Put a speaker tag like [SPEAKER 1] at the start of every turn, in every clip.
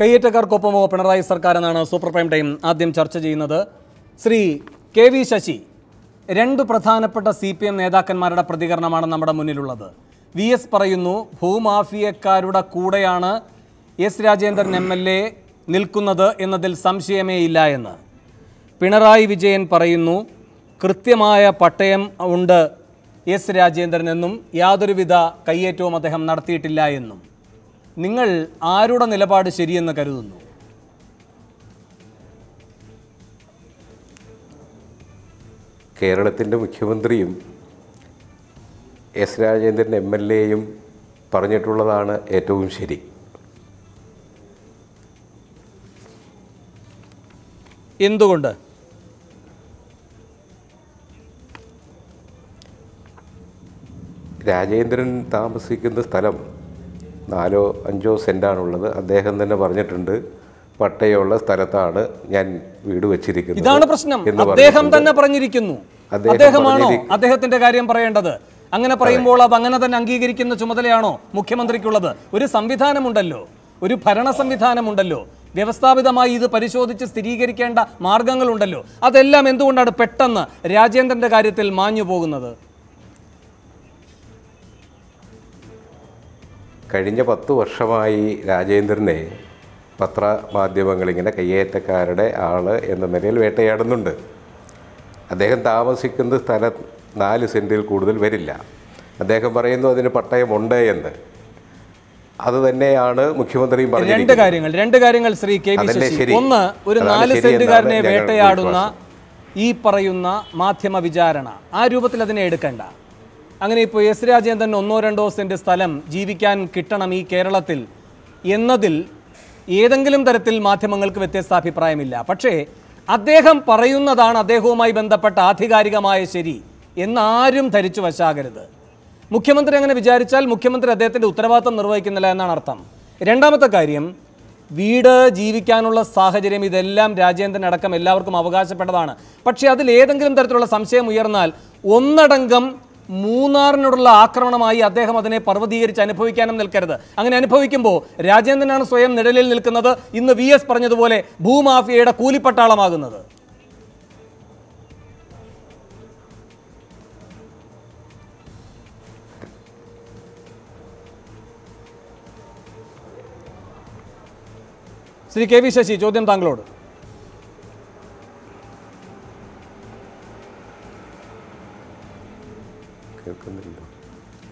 [SPEAKER 1] കയ്യേറ്റക്കാർക്കൊപ്പമോ പിണറായി സർക്കാർ എന്നാണ് super prime time ആദ്യം ചർച്ച ചെയ്യുന്നത് ശ്രീ കെ വി ശശി രണ്ട് പ്രധാനപ്പെട്ട സി പി എം നേതാക്കന്മാരുടെ പ്രതികരണമാണ് നമ്മുടെ മുന്നിലുള്ളത് വി എസ് പറയുന്നു ഭൂമാഫിയക്കാരുടെ കൂടെയാണ് S Rajendran M L A നിൽക്കുന്നത് എന്നതിൽ സംശയമേ ഇല്ല എന്ന് പിണറായി വിജയൻ പറയുന്നു കൃത്യമായ പട്ടയം ഉണ്ട് എസ് രാജേന്ദ്രൻ എന്നും യാതൊരുവിധ കയ്യേറ്റവും അദ്ദേഹം നടത്തിയിട്ടില്ല എന്നും നിങ്ങൾ ആരുടെ നിലപാട് ശരിയെന്ന് കരുതുന്നു കേരളത്തിൻ്റെ മുഖ്യമന്ത്രിയും എസ് രാജേന്ദ്രൻ എം എൽ എയും പറഞ്ഞിട്ടുള്ളതാണ് ഏറ്റവും ശരി എന്തുകൊണ്ട് രാജേന്ദ്രൻ താമസിക്കുന്ന സ്ഥലം നാലോ അഞ്ചോ സെൻറ്റാണുള്ളത് അദ്ദേഹം തന്നെ പറഞ്ഞിട്ടുണ്ട് പട്ടയമുള്ള സ്ഥലത്താണ് ഞാൻ വീട് വെച്ചിരിക്കുന്നത് ഇതാണ് പ്രശ്നം അദ്ദേഹം തന്നെ പറഞ്ഞിരിക്കുന്നു അദ്ദേഹമാണോ അദ്ദേഹത്തിന്റെ കാര്യം പറയേണ്ടത് അങ്ങനെ പറയുമ്പോൾ അത് അങ്ങനെ തന്നെ അംഗീകരിക്കുന്ന ചുമതലയാണോ മുഖ്യമന്ത്രിക്കുള്ളത് ഒരു സംവിധാനമുണ്ടല്ലോ ഒരു ഭരണ സംവിധാനമുണ്ടല്ലോ വ്യവസ്ഥാപിതമായി ഇത് പരിശോധിച്ച് സ്ഥിരീകരിക്കേണ്ട മാർഗങ്ങളുണ്ടല്ലോ അതെല്ലാം എന്തുകൊണ്ടാണ് പെട്ടെന്ന് രാജേന്ദ്രന്റെ കാര്യത്തിൽ മാഞ്ഞു പോകുന്നത് കഴിഞ്ഞ പത്ത് വർഷമായി രാജേന്ദ്രനെ പത്രമാധ്യമങ്ങളിങ്ങനെ കയ്യേറ്റക്കാരുടെ ആൾ എന്ന നിലയിൽ വേട്ടയാടുന്നുണ്ട് അദ്ദേഹം താമസിക്കുന്ന സ്ഥലം നാല് സെൻറ്റിൽ കൂടുതൽ വരില്ല അദ്ദേഹം പറയുന്നു അതിന് പട്ടയമുണ്ട് എന്ന് അത് തന്നെയാണ് മുഖ്യമന്ത്രിയും പറഞ്ഞത് രണ്ട് കാര്യങ്ങൾ രണ്ട് കാര്യങ്ങൾ ശ്രീ കെ പി ശശി ഒന്ന് ഒരു നാല് സെന്റുകാരനെ വേട്ടയാടുന്ന ഈ പറയുന്ന മാധ്യമ വിചാരണ ആ രൂപത്തിൽ അതിനെ എടുക്കണ്ട അങ്ങനെ ഇപ്പോൾ എസ് രാജേന്ദ്രൻ ഒന്നോ രണ്ടോ സെന്റ് സ്ഥലം ജീവിക്കാൻ കിട്ടണം ഈ കേരളത്തിൽ എന്നതിൽ ഏതെങ്കിലും തരത്തിൽ മാധ്യമങ്ങൾക്ക് വ്യത്യസ്ത അഭിപ്രായമില്ല പക്ഷേ അദ്ദേഹം പറയുന്നതാണ് അദ്ദേഹവുമായി ബന്ധപ്പെട്ട ആധികാരികമായ ശരി എന്നാരും ധരിച്ചു വശാകരുത് മുഖ്യമന്ത്രി അങ്ങനെ വിചാരിച്ചാൽ മുഖ്യമന്ത്രി അദ്ദേഹത്തിൻ്റെ ഉത്തരവാദിത്തം നിർവഹിക്കുന്നില്ല എന്നാണ് അർത്ഥം രണ്ടാമത്തെ കാര്യം വീട് ജീവിക്കാനുള്ള സാഹചര്യം ഇതെല്ലാം രാജേന്ദ്രൻ അടക്കം എല്ലാവർക്കും അവകാശപ്പെട്ടതാണ് പക്ഷേ അതിൽ ഏതെങ്കിലും തരത്തിലുള്ള സംശയം ഉയർന്നാൽ ഒന്നടങ്കം മൂന്നാറിനോടുള്ള ആക്രമണമായി അദ്ദേഹം അതിനെ പർവ്വതീകരിച്ച് അനുഭവിക്കാനും നിൽക്കരുത് അങ്ങനെ അനുഭവിക്കുമ്പോൾ രാജേന്ദ്രനാണ് സ്വയം നിഴലിൽ നിൽക്കുന്നത് ഇന്ന് വി എസ് പറഞ്ഞതുപോലെ ഭൂമാഫിയയുടെ കൂലിപ്പട്ടാളമാകുന്നത് ശ്രീ കെ വി ശശി ചോദ്യം താങ്കളോട്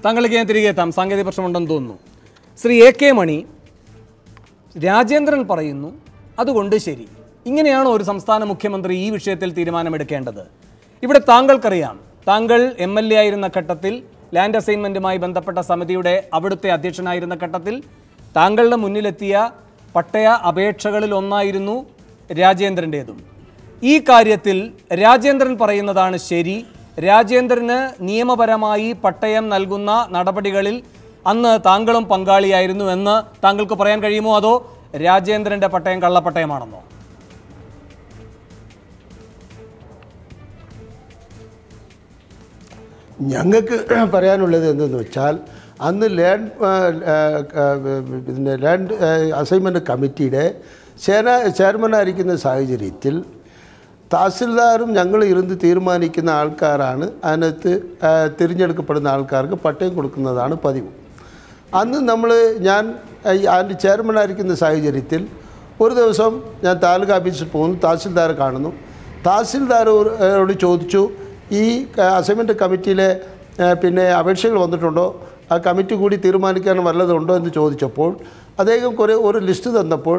[SPEAKER 1] താങ്കൾക്ക് ഞാൻ തിരികെ എത്താം സാങ്കേതിക പ്രശ്നമുണ്ടെന്ന് തോന്നുന്നു ശ്രീ എ കെ മണി രാജേന്ദ്രൻ പറയുന്നു അതുകൊണ്ട് ശരി ഇങ്ങനെയാണ് ഒരു സംസ്ഥാന മുഖ്യമന്ത്രി ഈ വിഷയത്തിൽ തീരുമാനമെടുക്കേണ്ടത് ഇവിടെ താങ്കൾക്കറിയാം താങ്കൾ എം എൽ എ ആയിരുന്ന ഘട്ടത്തിൽ ലാൻഡ് അസൈൻമെൻറ്റുമായി ബന്ധപ്പെട്ട സമിതിയുടെ അവിടുത്തെ അധ്യക്ഷനായിരുന്ന ഘട്ടത്തിൽ താങ്കളുടെ മുന്നിലെത്തിയ പട്ടയ അപേക്ഷകളിൽ ഒന്നായിരുന്നു രാജേന്ദ്രൻ്റേതും ഈ കാര്യത്തിൽ രാജേന്ദ്രൻ പറയുന്നതാണ് ശരി രാജേന്ദ്രന് നിയമപരമായി പട്ടയം നൽകുന്ന നടപടികളിൽ അന്ന് താങ്കളും പങ്കാളിയായിരുന്നു എന്ന് താങ്കൾക്ക് പറയാൻ കഴിയുമോ അതോ രാജേന്ദ്രൻ്റെ പട്ടയം കള്ളപ്പട്ടയമാണെന്നോ
[SPEAKER 2] ഞങ്ങൾക്ക് പറയാനുള്ളത് എന്തെന്ന് വെച്ചാൽ അന്ന് ലാൻഡ് പിന്നെ ലാൻഡ് അസൈൻമെൻറ്റ് കമ്മിറ്റിയുടെ ചേന ചെയർമാനായിരിക്കുന്ന സാഹചര്യത്തിൽ തഹസിൽദാറും ഞങ്ങൾ ഇരുന്ന് തീരുമാനിക്കുന്ന ആൾക്കാരാണ് അതിനകത്ത് തിരഞ്ഞെടുക്കപ്പെടുന്ന ആൾക്കാർക്ക് പട്ടയം കൊടുക്കുന്നതാണ് പതിവ് അന്ന് നമ്മൾ ഞാൻ അതിൻ്റെ ചെയർമാനായിരിക്കുന്ന സാഹചര്യത്തിൽ ഒരു ദിവസം ഞാൻ താലൂക്ക് ഓഫീസിൽ പോകുന്നു തഹസിൽദാർ കാണുന്നു തഹസിൽദാരോട് ചോദിച്ചു ഈ അസൈൻമെൻറ്റ് കമ്മിറ്റിയിലെ പിന്നെ അപേക്ഷകൾ വന്നിട്ടുണ്ടോ ആ കമ്മിറ്റി കൂടി തീരുമാനിക്കാൻ വല്ലതുണ്ടോ എന്ന് ചോദിച്ചപ്പോൾ അദ്ദേഹം കുറേ ഒരു ലിസ്റ്റ് തന്നപ്പോൾ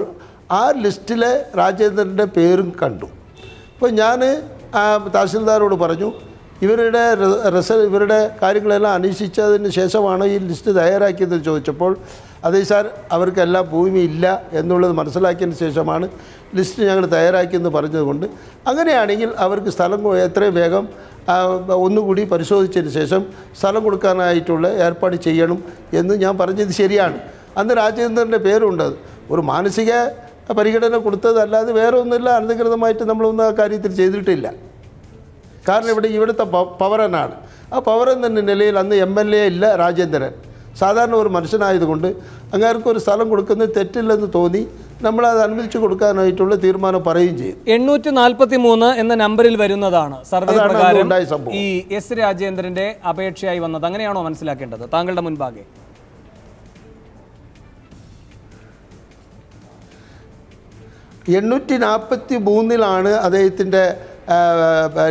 [SPEAKER 2] ആ ലിസ്റ്റിലെ രാജേന്ദ്രൻ്റെ പേരും കണ്ടു അപ്പോൾ ഞാൻ തഹസിൽദാരോട് പറഞ്ഞു ഇവരുടെ റിസ ഇവരുടെ കാര്യങ്ങളെല്ലാം അന്വേഷിച്ചതിന് ശേഷമാണ് ഈ ലിസ്റ്റ് തയ്യാറാക്കിയതെന്ന് ചോദിച്ചപ്പോൾ അതേ സാർ അവർക്കെല്ലാം ഇല്ല എന്നുള്ളത് മനസ്സിലാക്കിയതിന് ശേഷമാണ് ലിസ്റ്റ് ഞങ്ങൾ എന്ന് പറഞ്ഞതുകൊണ്ട് അങ്ങനെയാണെങ്കിൽ അവർക്ക് സ്ഥലം എത്രയും വേഗം ഒന്നുകൂടി പരിശോധിച്ചതിന് ശേഷം സ്ഥലം കൊടുക്കാനായിട്ടുള്ള ഏർപ്പാട് ചെയ്യണം എന്ന് ഞാൻ പറഞ്ഞത് ശരിയാണ് അന്ന് രാജേന്ദ്രൻ്റെ പേരുണ്ട് ഒരു മാനസിക പരിഗണന കൊടുത്തതല്ലാതെ വേറെ ഒന്നുമില്ല അനധികൃതമായിട്ട് നമ്മളൊന്നും ആ കാര്യത്തിൽ ചെയ്തിട്ടില്ല കാരണം ഇവിടെ ഇവിടുത്തെ പവറനാണ് ആ പവറൻ എന്ന നിലയിൽ അന്ന് എം എൽ എ ഇല്ല രാജേന്ദ്രൻ സാധാരണ ഒരു മനുഷ്യനായതുകൊണ്ട് അങ്ങേർക്കൊരു സ്ഥലം കൊടുക്കുന്നത് തെറ്റില്ലെന്ന് തോന്നി നമ്മൾ അത് അനുവദിച്ചു കൊടുക്കാനായിട്ടുള്ള തീരുമാനം പറയുകയും ചെയ്യും
[SPEAKER 1] എണ്ണൂറ്റി നാൽപ്പത്തി മൂന്ന് എന്ന നമ്പറിൽ വരുന്നതാണ് സർവേ പ്രകാരം ഈ എസ് രാജേന്ദ്രന്റെ അപേക്ഷയായി വന്നത് അങ്ങനെയാണോ മനസ്സിലാക്കേണ്ടത് താങ്കളുടെ മുൻപാകെ
[SPEAKER 2] എണ്ണൂറ്റി നാൽപ്പത്തി മൂന്നിലാണ് അദ്ദേഹത്തിൻ്റെ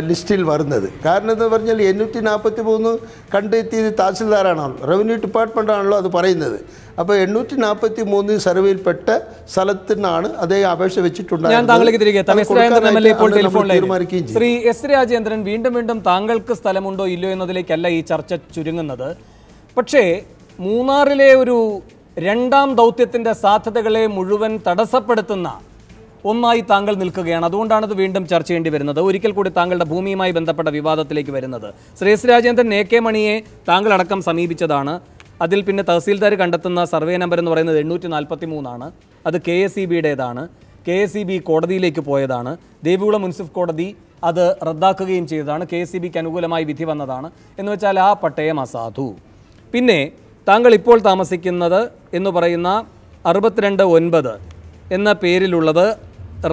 [SPEAKER 2] ലിസ്റ്റിൽ വരുന്നത് കാരണം എന്ന് പറഞ്ഞാൽ എണ്ണൂറ്റി നാൽപ്പത്തി മൂന്ന് കണ്ടെത്തിയത് തഹസിൽദാരാണല്ലോ റവന്യൂ ആണല്ലോ അത് പറയുന്നത് അപ്പോൾ എണ്ണൂറ്റി നാൽപ്പത്തി മൂന്ന് സർവേയിൽപ്പെട്ട സ്ഥലത്തിനാണ് അതേ അപേക്ഷ വെച്ചിട്ടുണ്ട് ശ്രീ
[SPEAKER 1] എസ് രാജേന്ദ്രൻ വീണ്ടും വീണ്ടും താങ്കൾക്ക് സ്ഥലമുണ്ടോ ഇല്ലയോ എന്നതിലേക്കല്ല ഈ ചർച്ച ചുരുങ്ങുന്നത് പക്ഷേ മൂന്നാറിലെ ഒരു രണ്ടാം ദൗത്യത്തിൻ്റെ സാധ്യതകളെ മുഴുവൻ തടസ്സപ്പെടുത്തുന്ന ഒന്നായി താങ്കൾ നിൽക്കുകയാണ് അതുകൊണ്ടാണ് ഇത് വീണ്ടും ചർച്ച ചെയ്യേണ്ടി വരുന്നത് ഒരിക്കൽ കൂടി താങ്കളുടെ ഭൂമിയുമായി ബന്ധപ്പെട്ട വിവാദത്തിലേക്ക് വരുന്നത് Shri S Rajendran A K മണിയെ താങ്കളടക്കം സമീപിച്ചതാണ് അതിൽ പിന്നെ തഹസീൽദാർ കണ്ടെത്തുന്ന സർവേ നമ്പർ എന്ന് പറയുന്നത് എണ്ണൂറ്റി നാൽപ്പത്തി മൂന്നാണ് അത് കെ എസ് ഇ ബിയുടേതാണ് കെ എസ് ഇ ബി കോടതിയിലേക്ക് പോയതാണ് ദേവികുളം മുൻസിഫ് കോടതി അത് റദ്ദാക്കുകയും ചെയ്തതാണ് കെ എസ് ഇ ബിക്ക് അനുകൂലമായി വിധി വന്നതാണ് എന്ന് വെച്ചാൽ ആ പട്ടയം അസാധു പിന്നെ താങ്കൾ ഇപ്പോൾ താമസിക്കുന്നത് എന്ന് പറയുന്ന അറുപത്തിരണ്ട് ഒൻപത് എന്ന പേരിലുള്ളത്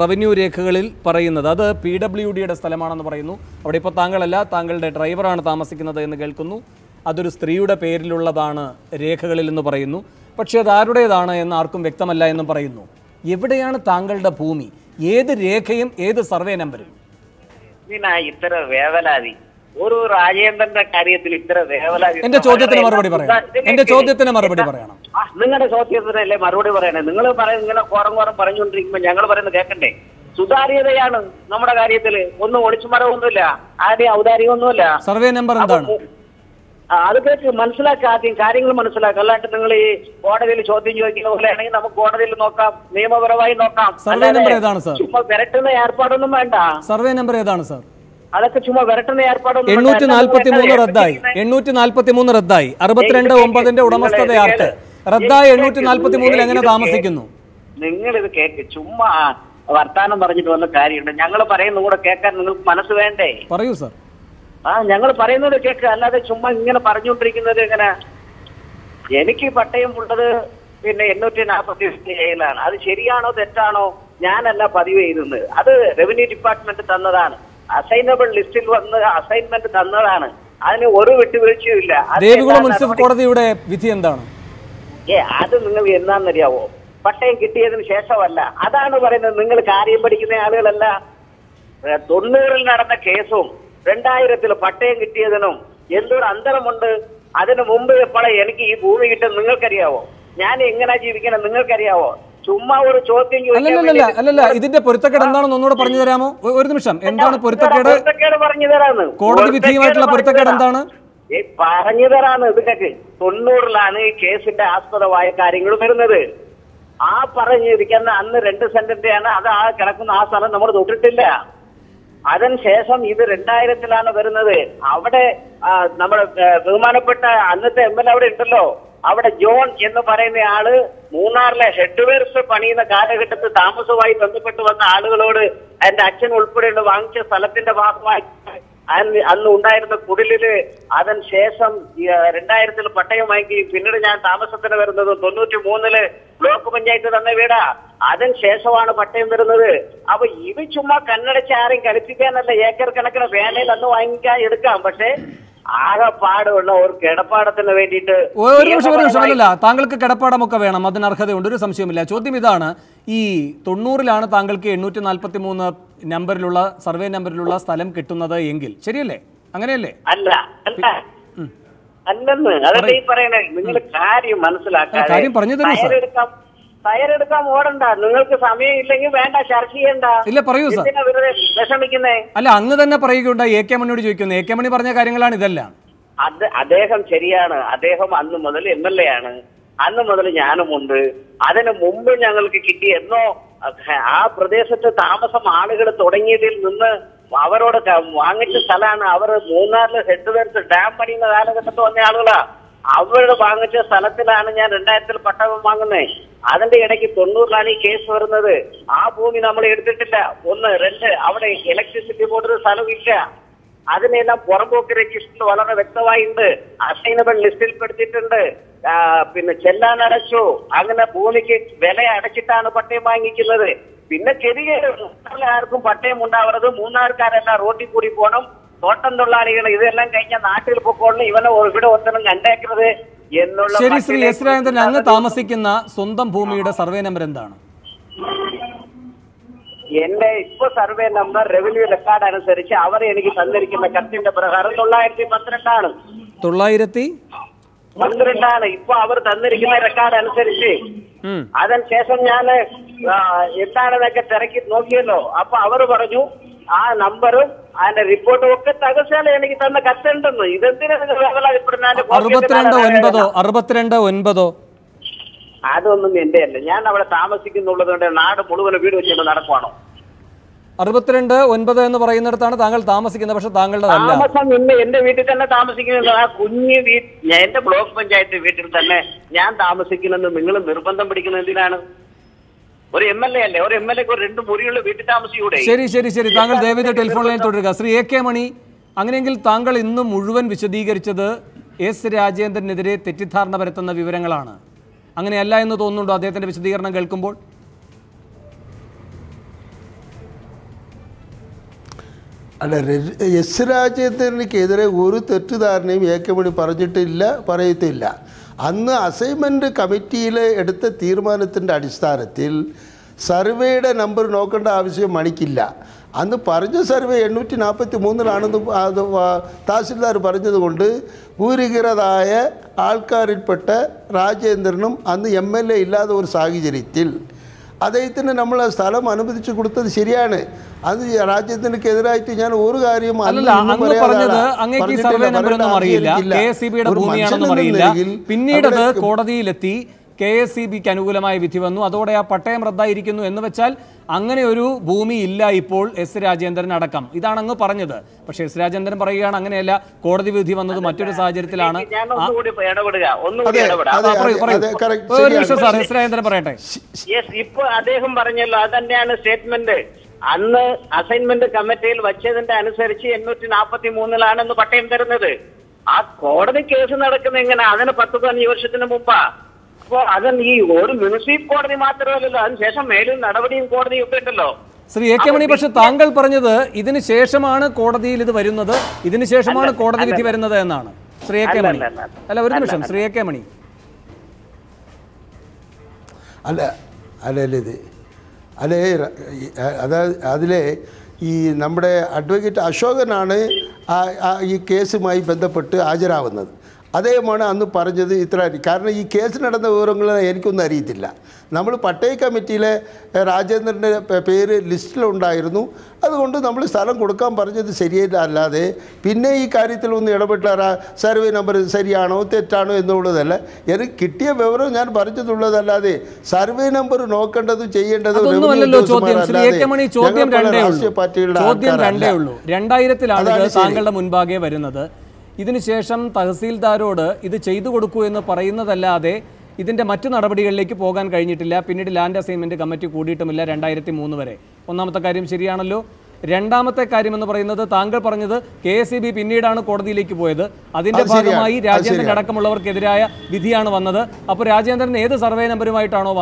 [SPEAKER 1] റവന്യൂ രേഖകളിൽ പറയുന്നത് അത് പി ഡബ്ല്യു ഡിയുടെ സ്ഥലമാണെന്ന് പറയുന്നു അവിടെ ഇപ്പോൾ താങ്കളല്ല താങ്കളുടെ ഡ്രൈവറാണ് താമസിക്കുന്നത് എന്ന് കേൾക്കുന്നു അതൊരു സ്ത്രീയുടെ പേരിലുള്ളതാണ് രേഖകളിൽ എന്ന് പറയുന്നു പക്ഷേ അത് ആരുടേതാണ് എന്ന് ആർക്കും വ്യക്തമല്ല എന്നും പറയുന്നു എവിടെയാണ് താങ്കളുടെ ഭൂമി ഏത് രേഖയും ഏത് സർവേ നമ്പരും
[SPEAKER 3] ഇത്ര വേവലാതി ഒരു രാജേന്ദ്രന്റെ കാര്യത്തിൽ ഇത്ര വേവലാതി എന്റെ ചോദ്യത്തിന് മറുപടി പറയണം എന്റെ ചോദ്യത്തിന്
[SPEAKER 1] മറുപടി പറയണം
[SPEAKER 3] നിങ്ങളുടെ ചോദ്യത്തിനല്ലേ മറുപടി പറയണേ നിങ്ങൾ പറയുന്ന ഇങ്ങനെ കോറം കോറം പറഞ്ഞുകൊണ്ടിരിക്കുമ്പോ ഞങ്ങൾ പറയുന്നത് കേൾക്കണ്ടേ സുതാര്യതയാണ് നമ്മുടെ കാര്യത്തിൽ ഒന്നും ഒളിച്ചുമറവൊന്നുമില്ല ആരുടെ
[SPEAKER 1] ഔദാര്യമൊന്നുമില്ല സർവേ നമ്പർ എന്താണ്
[SPEAKER 3] അതൊക്കെ മനസ്സിലാക്കുക ആദ്യം കാര്യങ്ങൾ മനസ്സിലാക്കാം അല്ലാണ്ട് നിങ്ങൾ ഈ കോടതിയിൽ ചോദ്യം ചോദിക്കുന്ന പോലെയാണെങ്കിൽ നമുക്ക് കോടതിയിൽ നോക്കാം നിയമപരമായി നോക്കാം സർവേ നമ്പർ ഏതാണ് ചുമ്മാ വിരട്ടുന്ന ഏർപ്പാടൊന്നും വേണ്ട സർവേ
[SPEAKER 1] നമ്പർ ഏതാണ് സാർ അതൊക്കെ ചുമ്മാ വിരട്ടുന്ന ഏർപ്പാടൊന്നും റദ്ദായി എണ്ണൂറ്റി നാല്പത്തി മൂന്ന് റദ്ദായി അറുപത്തിരണ്ട് ഒമ്പതിന്റെ ഉടമസ്ഥത ആർട്ട് റദ്ദായി എണ്ണൂറ്റി നാല്പത്തി മൂന്നിൽ എങ്ങനെ താമസിക്കുന്നു
[SPEAKER 3] നിങ്ങൾ ഇത് കേക്ക് ചുമ്മാ വർത്താനം പറഞ്ഞിട്ട് വന്ന കാര്യമുണ്ട് ഞങ്ങൾ പറയുന്ന കൂടെ കേൾക്കാൻ നിങ്ങൾക്ക് മനസ്സ് വേണ്ടേ പറയൂ സാർ ആ ഞങ്ങൾ പറയുന്നത് കേക്ക് അല്ലാതെ ചുമ്മാ ഇങ്ങനെ പറഞ്ഞുകൊണ്ടിരിക്കുന്നത് എങ്ങനെ എനിക്ക് പട്ടയം ഉള്ളത് പിന്നെ എണ്ണൂറ്റി നാൽപ്പത്തി ഏഴിലാണ് അത് ശരിയാണോ തെറ്റാണോ ഞാനല്ല പതിവ് ചെയ്തത് അത് റവന്യൂ ഡിപ്പാർട്ട്മെന്റ് തന്നതാണ് അസൈനബിൾ ലിസ്റ്റിൽ വന്ന് അസൈൻമെന്റ് തന്നതാണ് അതിന് ഒരു വിട്ടുവീഴ്ചയും മുനിസിപ്പൽ വിധി എന്താണ് ഏ അത് നിങ്ങൾ എന്താണെന്നറിയാവോ പട്ടയം കിട്ടിയതിന് ശേഷമല്ല അതാണ് പറയുന്നത് നിങ്ങൾ കാര്യം പഠിക്കുന്ന ആളുകളല്ല തൊണ്ണൂറിൽ നടന്ന കേസും രണ്ടായിരത്തിൽ പട്ടയം കിട്ടിയതിനും എന്തൊരു അന്തരമുണ്ട് അതിനു മുമ്പ് എപ്പോഴും എനിക്ക് ഈ ഭൂമി കിട്ടും നിങ്ങൾക്കറിയാവോ ഞാൻ എങ്ങനെ ജീവിക്കണം നിങ്ങൾക്കറിയാവോ ചുമ്മാ ഒരു ചോദ്യം അല്ലല്ല
[SPEAKER 1] അല്ലല്ല ഇതിന്റെ പൊരുത്തക്കേട് എന്താണെന്ന് ഒന്നുകൂടെ പറഞ്ഞു തരാമോ ഒരു നിമിഷം എന്താണ് പൊരുത്തക്കേട്
[SPEAKER 3] പറഞ്ഞു തരാന്ന് കോടതി വിധിയുമായിട്ടുള്ള പൊരുത്തക്കേട് എന്താണ് പറഞ്ഞു തരാന്ന് ഇതിനൊക്കെ തൊണ്ണൂറിലാണ് ഈ കേസിന്റെ ആസ്പദമായ കാര്യങ്ങൾ വരുന്നത് ആ പറഞ്ഞിരിക്കുന്ന അന്ന് രണ്ട് സെന്റിന്റെയാണ് അത് ആ കിടക്കുന്ന ആ സ്ഥലം നമ്മൾ തൊട്ടിട്ടില്ല അതിനുശേഷം ഇത് രണ്ടായിരത്തിലാണ് വരുന്നത് അവിടെ നമ്മുടെ ബഹുമാനപ്പെട്ട അന്നത്തെ എം എൽ അവിടെ ഉണ്ടല്ലോ അവിടെ ജോൺ എന്ന് പറയുന്ന ആള് മൂന്നാറിലെ ഹെഡ് പണിയുന്ന കാലഘട്ടത്തിൽ താമസവുമായി ബന്ധപ്പെട്ട് വന്ന ആളുകളോട് എന്റെ അച്ഛൻ ഉൾപ്പെടെയുള്ള വാങ്ങിച്ച സ്ഥലത്തിന്റെ ഭാഗമായി അന്ന് ഉണ്ടായിരുന്ന കുടിലില് അതിനുശേഷം ശേഷം രണ്ടായിരത്തിൽ പട്ടയം വാങ്ങി പിന്നീട് ഞാൻ താമസത്തിന് വരുന്നത് തൊണ്ണൂറ്റി മൂന്നില് ബ്ലോക്ക് പഞ്ചായത്ത് തന്ന വീടാ അതിന് ശേഷമാണ് പട്ടയം വരുന്നത് അപ്പൊ ഇത് ചുമ്മാ കണ്ണടച്ച് ആരെയും കളിപ്പിക്കാനല്ല ഏക്കർ കണക്കിന് വേനയിൽ അന്ന് വാങ്ങിക്കാൻ എടുക്കാം പക്ഷേ പാടുള്ള ഒരു കിടപ്പാടത്തിന് വേണ്ടിയിട്ട് ഒരു
[SPEAKER 1] താങ്കൾക്ക് കിടപ്പാടമൊക്കെ വേണം അതിന് അർഹതയുണ്ട് ഒരു സംശയമില്ല ചോദ്യം ഇതാണ് ഈ തൊണ്ണൂറിലാണ് താങ്കൾക്ക് എണ്ണൂറ്റി നാൽപ്പത്തി മൂന്ന് നമ്പറിലുള്ള സർവേ നമ്പറിലുള്ള സ്ഥലം കിട്ടുന്നത് എങ്കിൽ ശരിയല്ലേ അങ്ങനെയല്ലേ അല്ല അല്ല
[SPEAKER 3] അല്ലെന്ന് അതല്ല ഈ പറയണേ നിങ്ങൾ കാര്യം മനസ്സിലാക്കാൻ കാര്യം പറഞ്ഞു തരും തയ്യാറെടുക്കാൻ ഓടണ്ട നിങ്ങൾക്ക് സമയം ഇല്ലെങ്കിൽ വേണ്ട ചർച്ച ചെയ്യണ്ട ഇല്ല പറയൂ സാർ വിഷമിക്കുന്നേ
[SPEAKER 1] അല്ല അങ്ങ് തന്നെ പറയുകയുണ്ടായി എ കെ മണിയോട് ചോദിക്കുന്നു എ കെ മണി പറഞ്ഞ കാര്യങ്ങളാണ് ഇതെല്ലാം
[SPEAKER 3] അത് അദ്ദേഹം ശരിയാണ് അദ്ദേഹം അന്ന് മുതൽ എം എൽ എ ആണ് അന്ന് മുതൽ ഞാനുമുണ്ട് അതിന് മുമ്പ് ഞങ്ങൾക്ക് കിട്ടി എന്നോ ആ പ്രദേശത്ത് താമസം ആളുകൾ തുടങ്ങിയതിൽ നിന്ന് അവരോട് വാങ്ങിച്ച സ്ഥലമാണ് അവർ മൂന്നാറിൽ ഹെഡ് ഡാം പണിയുന്ന കാലഘട്ടത്ത് വന്ന ആളുകളാ അവരുടെ വാങ്ങിച്ച സ്ഥലത്തിലാണ് ഞാൻ രണ്ടായിരത്തിൽ പട്ടയം വാങ്ങുന്നത് അതിന്റെ ഇടയ്ക്ക് തൊണ്ണൂറിലാണ് ഈ കേസ് വരുന്നത് ആ ഭൂമി നമ്മൾ എടുത്തിട്ടില്ല ഒന്ന് രണ്ട് അവിടെ ഇലക്ട്രിസിറ്റി ബോർഡിന് സ്ഥലമില്ല അതിനെല്ലാം പുറമ്പോക്ക് രജിസ്റ്റർ വളരെ വ്യക്തമായിട്ടുണ്ട് അസൈനബിൾ ലിസ്റ്റിൽ പെടുത്തിയിട്ടുണ്ട് പിന്നെ ചെല്ലാൻ അടച്ചു അങ്ങനെ ഭൂമിക്ക് വില അടച്ചിട്ടാണ് പട്ടയം വാങ്ങിക്കുന്നത് പിന്നെ ചെറിയ ആർക്കും പട്ടയം ഉണ്ടാവരുത് മൂന്നാർക്കാരെല്ലാം റോട്ടിൽ കൂടി പോകണം തോട്ടം ഇതെല്ലാം കഴിഞ്ഞ നാട്ടിൽ പൊക്കോളിന് ഇവനെ ഇവിടെ ഒത്തനും കണ്ടേക്കരുത് എന്നുള്ള ശരി ശ്രീ എസ്
[SPEAKER 1] രാജേന്ദ്രൻ അങ്ങ് താമസിക്കുന്ന സ്വന്തം ഭൂമിയുടെ സർവേ നമ്പർ എന്താണ്
[SPEAKER 3] എന്റെ ഇപ്പൊ സർവേ നമ്പർ റവന്യൂ റെക്കോർഡ് അനുസരിച്ച് അവർ എനിക്ക് തന്നിരിക്കുന്ന കത്തിന്റെ പ്രകാരം തൊള്ളായിരത്തി പന്ത്രണ്ടാണ്
[SPEAKER 1] തൊള്ളായിരത്തി
[SPEAKER 3] പന്ത്രണ്ടാണ് ഇപ്പൊ അവർ തന്നിരിക്കുന്ന റെക്കോർഡ് അനുസരിച്ച് അതിനുശേഷം ഞാൻ എന്താണെന്നൊക്കെ തിരക്കി നോക്കിയല്ലോ അപ്പൊ അവർ പറഞ്ഞു ആ നമ്പറും അതിന്റെ റിപ്പോർട്ടും ഒക്കെ തകർച്ചയാൽ എനിക്ക് തന്ന കത്തുണ്ടെന്ന് ഇതെന്തിനാണ് അതൊന്നും എന്റെ അല്ല ഞാൻ അവിടെ താമസിക്കുന്നുള്ളത് കൊണ്ട് നാട് മുഴുവൻ വീട് വെച്ചുകൊണ്ട് നടക്കുവാണോ
[SPEAKER 1] അറുപത്തിരണ്ട് ഒൻപത് എന്ന് പറയുന്നിടത്താണ് താങ്കൾ താമസിക്കുന്നത് പക്ഷെ താങ്കളുടെ താമസം ഇന്ന് എന്റെ
[SPEAKER 3] വീട്ടിൽ തന്നെ താമസിക്കുന്നത് ആ കുഞ്ഞ് വീട് എന്റെ ബ്ലോക്ക് പഞ്ചായത്ത് വീട്ടിൽ തന്നെ ഞാൻ താമസിക്കുന്നെന്ന് നിങ്ങൾ നിർബന്ധം പിടിക്കുന്നത് എന്തിനാണ് ഒരു എം എൽ എ അല്ലേ ഒരു എം എൽ എക്ക് രണ്ട് മുറിയുള്ള വീട്ടിൽ താമസിയൂടെ ശരി ശരി ശരി താങ്കൾ ദയവേദ ടെലിഫോൺ ലൈൻ തുടരുക
[SPEAKER 1] ശ്രീ എ കെ മണി അങ്ങനെയെങ്കിൽ താങ്കൾ ഇന്ന് മുഴുവൻ വിശദീകരിച്ചത് എസ് രാജേന്ദ്രനെതിരെ തെറ്റിദ്ധാരണ പരത്തുന്ന വിവരങ്ങളാണ് അങ്ങനെയല്ല എന്ന് തോന്നുന്നുണ്ടോ അദ്ദേഹത്തിന്റെ വിശദീകരണം
[SPEAKER 2] കേൾക്കുമ്പോൾ അല്ല എസ് രാജേന്ദ്രനിക്കെതിരെ ഒരു തെറ്റിദ്ധാരണയും എ കെ മണി പറഞ്ഞിട്ടില്ല പറയത്തില്ല അന്ന് അസൈൻമെൻറ്റ് കമ്മിറ്റിയിൽ എടുത്ത തീരുമാനത്തിൻ്റെ അടിസ്ഥാനത്തിൽ സർവേയുടെ നമ്പർ നോക്കേണ്ട ആവശ്യം മണിക്കില്ല അന്ന് പറഞ്ഞ സർവേ എണ്ണൂറ്റി നാൽപ്പത്തി മൂന്നിലാണെന്ന് അത് തഹസിൽദാർ പറഞ്ഞതുകൊണ്ട് ഭൂരികൃതായ ആൾക്കാരിൽപ്പെട്ട രാജേന്ദ്രനും അന്ന് എം എൽ എ ഇല്ലാത്ത ഒരു സാഹചര്യത്തിൽ അദ്ദേഹത്തിന് നമ്മൾ ആ സ്ഥലം അനുവദിച്ചു കൊടുത്തത് ശരിയാണ് അത് രാജ്യത്തിനെതിരായിട്ട് ഞാൻ ഒരു കാര്യം സർവേ നമ്പർ ഒന്നും അറിയില്ല അറിയില്ല പിന്നീട് അത്
[SPEAKER 1] കോടതിയിലെത്തി കെ എസ് സി ബിക്ക് അനുകൂലമായ വിധി വന്നു അതോടെ ആ പട്ടയം റദ്ദായിരിക്കുന്നു എന്ന് വെച്ചാൽ അങ്ങനെ ഒരു ഭൂമി ഇല്ല ഇപ്പോൾ എസ് രാജേന്ദ്രൻ അടക്കം ഇതാണ് അങ്ങ് പറഞ്ഞത് പക്ഷേ എസ് രാജേന്ദ്രൻ പറയുകയാണ് അങ്ങനെയല്ല കോടതി വിധി വന്നത് മറ്റൊരു സാഹചര്യത്തിലാണ്
[SPEAKER 3] ഒരു നിമിഷം സാർ എസ് രാജേന്ദ്രൻ പറയട്ടെ ഇപ്പൊ അദ്ദേഹം പറഞ്ഞല്ലോ അത് തന്നെയാണ് സ്റ്റേറ്റ്മെന്റ് അന്ന് അസൈൻമെന്റ് കമ്മിറ്റിയിൽ വച്ചതിന്റെ അനുസരിച്ച് എണ്ണൂറ്റി നാൽപ്പത്തി മൂന്നിലാണെന്ന് പട്ടയം തരുന്നത് ആ കോടതി കേസ് നടക്കുന്ന എങ്ങനെ അതിന് പത്ത് പതിനഞ്ച് വർഷത്തിന് മുമ്പാ അപ്പോ അതൻ ഈ ഒരു മുനിസിപ്പൽ കോടതി മാത്രമല്ലല്ലോ അതിനുശേഷം മേലും നടപടിയും കോടതിയും ഒക്കെ ഉണ്ടല്ലോ
[SPEAKER 1] ശ്രീ എ കെ മണി പക്ഷെ താങ്കൾ പറഞ്ഞത് ഇതിന് ശേഷമാണ് കോടതിയിൽ ഇത് വരുന്നത് ഇതിന് ശേഷമാണ് കോടതി വിധി വരുന്നത് എന്നാണ് ശ്രീ എ കെ മണി അല്ല ഒരു നിമിഷം ശ്രീ എ കെ മണി
[SPEAKER 2] അല്ല അല്ല ഇത് അല്ലേ അതായത് അതിലെ ഈ നമ്മുടെ അഡ്വക്കേറ്റ് അശോകനാണ് ഈ കേസുമായി ബന്ധപ്പെട്ട് ഹാജരാവുന്നത് അദ്ദേഹമാണ് അന്ന് പറഞ്ഞത് ഇത്ര കാരണം ഈ കേസ് നടന്ന വിവരങ്ങൾ എനിക്കൊന്നും അറിയത്തില്ല നമ്മൾ പട്ടയ കമ്മിറ്റിയിലെ രാജേന്ദ്രൻ്റെ പേര് ലിസ്റ്റിലുണ്ടായിരുന്നു അതുകൊണ്ട് നമ്മൾ സ്ഥലം കൊടുക്കാൻ പറഞ്ഞത് ശരിയല്ല അല്ലാതെ പിന്നെ ഈ കാര്യത്തിൽ ഒന്ന് ഇടപെട്ട സർവേ നമ്പർ ശരിയാണോ തെറ്റാണോ എന്നുള്ളതല്ല എനിക്ക് കിട്ടിയ വിവരം ഞാൻ പറഞ്ഞതുള്ളതല്ലാതെ സർവേ നമ്പർ നോക്കേണ്ടതും ചെയ്യേണ്ടതും രാഷ്ട്രീയ പാർട്ടികളുടെ
[SPEAKER 1] രണ്ടായിരത്തിലാണ് താങ്കളുടെ മുൻപാകെ വരുന്നത് ഇതിനുശേഷം തഹസീൽദാരോട് ഇത് ചെയ്തു കൊടുക്കൂ എന്ന് പറയുന്നതല്ലാതെ ഇതിൻ്റെ മറ്റു നടപടികളിലേക്ക് പോകാൻ കഴിഞ്ഞിട്ടില്ല പിന്നീട് ലാൻഡ് അസൈൻമെൻറ്റ് കമ്മിറ്റി കൂടിയിട്ടുമില്ല രണ്ടായിരത്തി മൂന്ന് വരെ ഒന്നാമത്തെ കാര്യം ശരിയാണല്ലോ രണ്ടാമത്തെ കാര്യം എന്ന് പറയുന്നത് താങ്കൾ പറഞ്ഞത് കെ എസ് ബി പിന്നീടാണ് കോടതിയിലേക്ക് പോയത് അതിൻ്റെ ഭാഗമായി രാജേന്ദ്രൻ അടക്കമുള്ളവർക്കെതിരായ വിധിയാണ് വന്നത് അപ്പോൾ രാജേന്ദ്രൻ ഏത് സർവേ നമ്പറുമായിട്ടാണോ വന്നത്